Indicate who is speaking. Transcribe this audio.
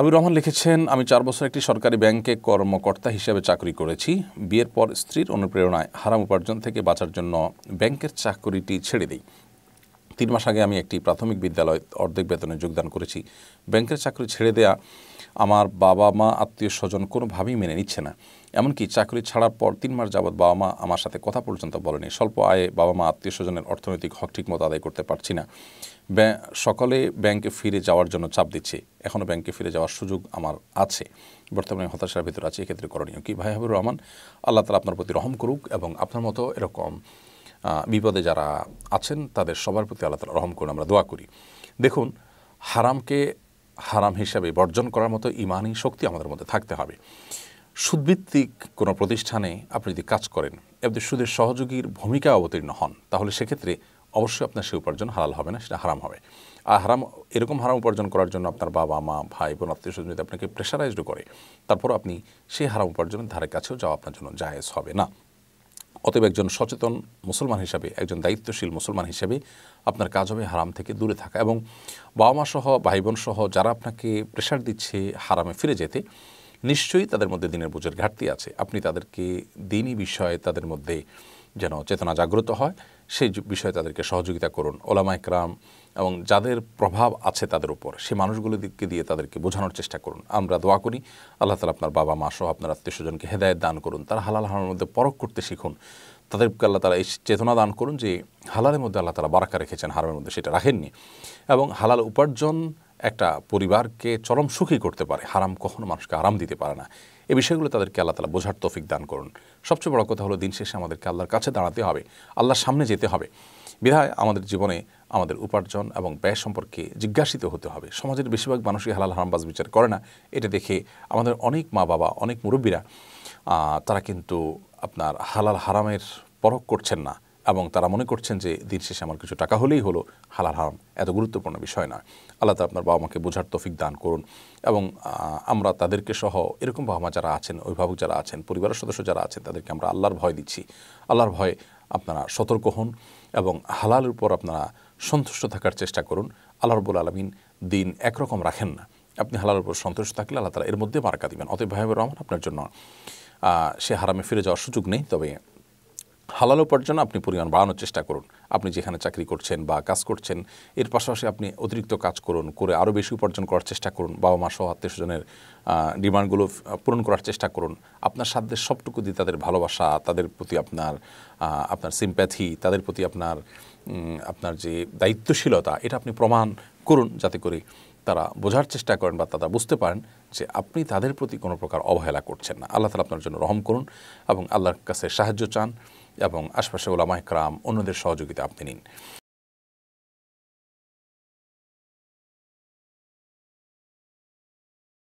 Speaker 1: হাবিব রহমান লিখেছেন আমি চার বছর একটি সরকারি ব্যাংকে কর্মকর্তা হিসেবে চাকরি করেছি বিয়ের পর স্ত্রীর অনুপ্রেরণায় হারাম উপার্জন থেকে বাঁচার জন্য ব্যাংকের চাকরিটি ছেড়ে দিই তিন মাস আগে আমি একটি প্রাথমিক বিদ্যালয় অর্ধেক বেতনে যোগদান করেছি ব্যাংকের চাকরি ছেড়ে দেয়া আমার বাবা মা আত্মীয় স্বজন কোনোভাবেই মেনে নিচ্ছে না এমনকি চাকরি ছাড়ার পর তিন মাস যাবৎ বাবা মা আমার সাথে কথা পর্যন্ত বলেনি স্বল্প আয়ে বাবা মা আত্মীয় স্বজনের অর্থনৈতিক হক ঠিকমতো আদায় করতে পারছি না সকলে ব্যাংকে ফিরে যাওয়ার জন্য চাপ দিচ্ছে এখনও ব্যাংকে ফিরে যাওয়ার সুযোগ আমার আছে বর্তমানে হতাশার ভিতরে আছে এক্ষেত্রে করণীয় কি ভাই হাবুর রহমান আল্লাহ তালা আপনার প্রতি রহম করুক এবং আপনার মতো এরকম বিপদে যারা আছেন তাদের সবার প্রতি আল্লাহ তালা রহম করুন আমরা দোয়া করি দেখুন হারামকে হারাম হিসাবে বর্জন করার মতো ইমানই শক্তি আমাদের মধ্যে থাকতে হবে সুদভিত্তিক কোনো প্রতিষ্ঠানে আপনি যদি কাজ করেন এবার সুদের সহযোগীর ভূমিকা অবতীর্ণ হন তাহলে সেক্ষেত্রে অবশ্যই আপনার সে উপার্জন হালাল হবে না সেটা হারাম হবে আর হারাম এরকম হারাম উপার্জন করার জন্য আপনার বাবা মা ভাই বোন আত্মীয় স্বজন যদি আপনাকে প্রেশারাইজড করে তারপর আপনি সেই হারাম উপার্জনের ধারে কাছেও যাওয়া আপনার জন্য জায়েজ হবে না অতএব একজন সচেতন মুসলমান হিসাবে একজন দায়িত্বশীল মুসলমান হিসাবে আপনার কাজ হবে হারাম থেকে দূরে থাকা এবং বাবা মা সহ ভাই বোন সহ যারা আপনাকে প্রেশার দিচ্ছে হারামে ফিরে যেতে নিশ্চয়ই তাদের মধ্যে দিনের বোঝের ঘাটতি আছে আপনি তাদেরকে দিনই বিষয়ে তাদের মধ্যে যেন চেতনা জাগ্রত হয় সেই বিষয়ে তাদেরকে সহযোগিতা করুন ওলামা একরাম এবং যাদের প্রভাব আছে তাদের উপর সেই মানুষগুলোকে দিয়ে তাদেরকে বোঝানোর চেষ্টা করুন আমরা দোয়া করি আল্লাহ তালা আপনার বাবা মা সহ আপনার আত্মীয় স্বজনকে হেদায়ত দান করুন তারা হালাল হালার মধ্যে পরক করতে শিখুন তাদেরকে আল্লাহ তালা এই চেতনা দান করুন যে হালালের মধ্যে আল্লাহ তালা বারাকা রেখেছেন হারামের মধ্যে সেটা রাখেননি এবং হালাল উপার্জন একটা পরিবারকে চরম সুখী করতে পারে হারাম কখনো মানুষকে আরাম দিতে পারে না এই বিষয়গুলো তাদেরকে আল্লাহ তালা বোঝার তফিক দান করুন সবচেয়ে বড় কথা হলো দিন শেষে আমাদেরকে আল্লাহর কাছে দাঁড়াতে হবে আল্লাহর সামনে যেতে হবে বিধায় আমাদের জীবনে আমাদের উপার্জন এবং ব্যয় সম্পর্কে জিজ্ঞাসিত হতে হবে সমাজের বেশিরভাগ মানুষই হালাল হারামবাজ বিচার করে না এটা দেখে আমাদের অনেক মা বাবা অনেক মুরব্বীরা তারা কিন্তু আপনার হালাল হারামের পরখ করছেন না এবং তারা মনে করছেন যে দিন শেষে আমার কিছু টাকা হলেই হলো হালাল হারাম এত গুরুত্বপূর্ণ বিষয় নয় আল্লাহ তা আপনার বাবা মাকে বোঝার তফিক দান করুন এবং আমরা তাদেরকে সহ এরকম বাবা মা যারা আছেন অভিভাবক যারা আছেন পরিবারের সদস্য যারা আছেন তাদেরকে আমরা আল্লাহর ভয় দিচ্ছি আল্লাহর ভয় আপনারা সতর্ক হন এবং হালালের উপর আপনারা সন্তুষ্ট থাকার চেষ্টা করুন আল্লাহ রবুল আলমিন দিন একরকম রাখেন না আপনি হালালের উপর সন্তুষ্ট থাকলে আল্লাহ তালা এর মধ্যে মার্কা দিবেন অতএব ভাইবুর রহমান আপনার জন্য সে হারামে ফিরে যাওয়ার সুযোগ নেই তবে হালাল উপার্জন আপনি পরিমাণ বাড়ানোর চেষ্টা করুন আপনি যেখানে চাকরি করছেন বা কাজ করছেন এর পাশাপাশি আপনি অতিরিক্ত কাজ করুন করে আরও বেশি উপার্জন করার চেষ্টা করুন বাবা মা সহ আত্মীয় স্বজনের ডিমান্ডগুলো পূরণ করার চেষ্টা করুন আপনার সাধ্যের সবটুকু দিয়ে তাদের ভালোবাসা তাদের প্রতি আপনার আপনার সিম্প্যাথি তাদের প্রতি আপনার আপনার যে দায়িত্বশীলতা এটা আপনি প্রমাণ করুন যাতে করে তারা বোঝার চেষ্টা করেন বা তারা বুঝতে পারেন যে আপনি তাদের প্রতি কোনো প্রকার অবহেলা করছেন না আল্লাহ তালা আপনার জন্য রহম করুন এবং আল্লাহর কাছে সাহায্য চান এবং আশপাশে ওলামা একরাম অন্যদের সহযোগিতা আপনি নিন